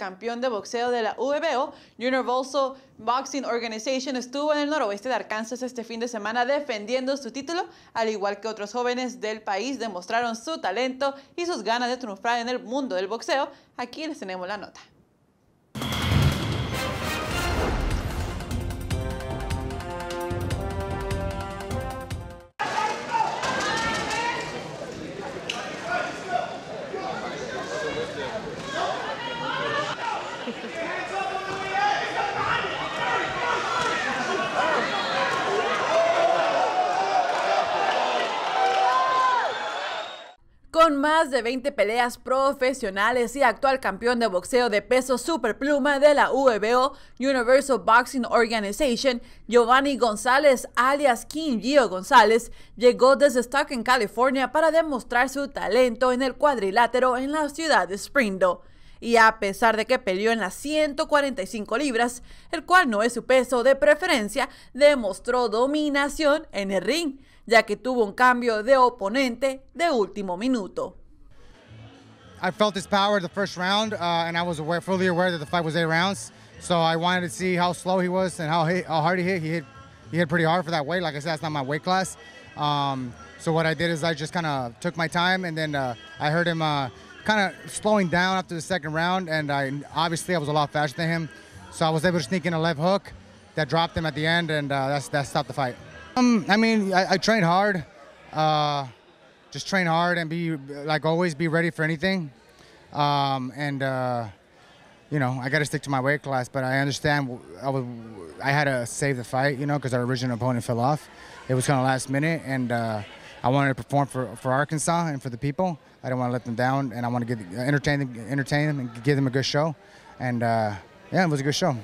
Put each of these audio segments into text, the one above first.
campeón de boxeo de la UBO, Universal Boxing Organization, estuvo en el noroeste de Arkansas este fin de semana defendiendo su título, al igual que otros jóvenes del país demostraron su talento y sus ganas de triunfar en el mundo del boxeo. Aquí les tenemos la nota. Con más de 20 peleas profesionales y actual campeón de boxeo de peso superpluma de la UBO e Universal Boxing Organization, Giovanni González, alias King Gio González, llegó desde en California para demostrar su talento en el cuadrilátero en la ciudad de Springdale y a pesar de que peleó en las 145 libras, el cual no es su peso de preferencia, demostró dominación en el ring. ya que tuvo un cambio de oponente de último minuto. I felt his power the first round, uh, and I was aware, fully aware that the fight was eight rounds. So I wanted to see how slow he was and how, hit, how hard he hit. He hit he hit pretty hard for that weight. Like I said, that's not my weight class. Um, so what I did is I just kind of took my time, and then uh, I heard him uh, kind of slowing down after the second round, and I obviously I was a lot faster than him, so I was able to sneak in a left hook that dropped him at the end, and uh, that's that stopped the fight. Um, I mean, I, I train hard. Uh, just train hard and be like always be ready for anything. Um, and uh, you know, I got to stick to my weight class. But I understand I was I had to save the fight, you know, because our original opponent fell off. It was kind of last minute, and uh, I wanted to perform for, for Arkansas and for the people. I didn't want to let them down, and I want to get entertain them, entertain them, and give them a good show. And uh, yeah, it was a good show.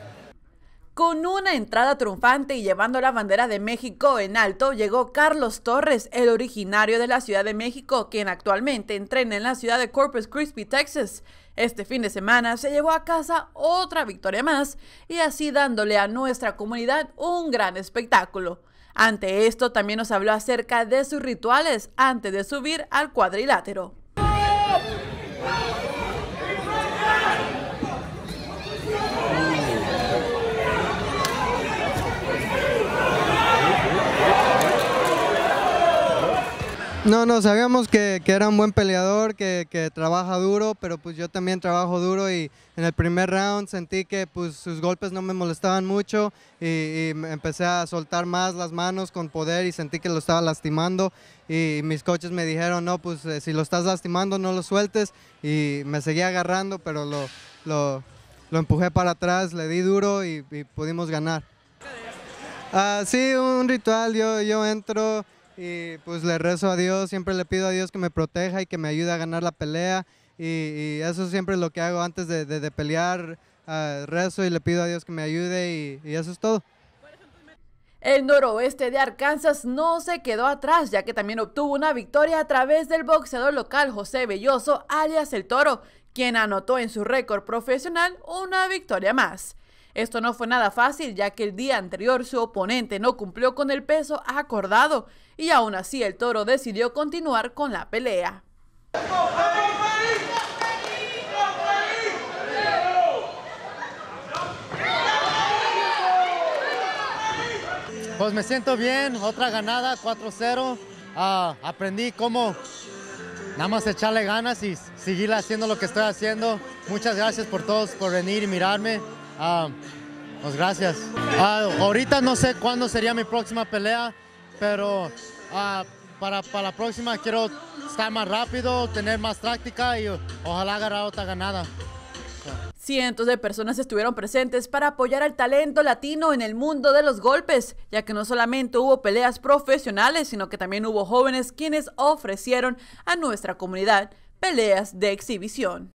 Con una entrada triunfante y llevando la bandera de México en alto, llegó Carlos Torres, el originario de la Ciudad de México, quien actualmente entrena en la ciudad de Corpus Christi, Texas. Este fin de semana se llevó a casa otra victoria más y así dándole a nuestra comunidad un gran espectáculo. Ante esto también nos habló acerca de sus rituales antes de subir al cuadrilátero. No, no, sabíamos que, era un buen peleador, que, que, trabaja duro, pero pues yo también trabajo duro y en el primer round sentí que pues sus golpes no me molestaban mucho y, empecé a soltar más las manos con poder y sentí que lo estaba lastimando y mis coaches me dijeron, no, pues eh, si lo estás lastimando no lo sueltes y me seguía agarrando, pero lo, empujé para atrás, le di duro y, pudimos ganar. Ah, sí, un ritual, yo, yo entro, y pues le rezo a Dios, siempre le pido a Dios que me proteja y que me ayude a ganar la pelea y, eso eso siempre es lo que hago antes de, pelear, ah, rezo y le pido a Dios que me ayude y, y eso es todo. El noroeste de Arkansas no se quedó atrás, ya que también obtuvo una victoria a través del boxeador local José Belloso, alias El Toro, quien anotó en su récord profesional una victoria más. Esto no fue nada fácil, ya que el día anterior su oponente no cumplió con el peso acordado y aún así el toro decidió continuar con la pelea. Pues me siento bien, otra ganada, 4-0. Ah, aprendí cómo nada más echarle ganas y seguir haciendo lo que estoy haciendo. Muchas gracias por todos por venir y mirarme. Ah, pues gracias. Ah, ahorita no sé cuándo sería mi próxima pelea, pero ah, para, para, la próxima quiero estar más rápido, tener más práctica y ojalá agarrar otra ganada. Cientos de personas estuvieron presentes para apoyar al talento latino en el mundo de los golpes, ya que no solamente hubo peleas profesionales, sino que también hubo jóvenes quienes ofrecieron a nuestra comunidad peleas de exhibición.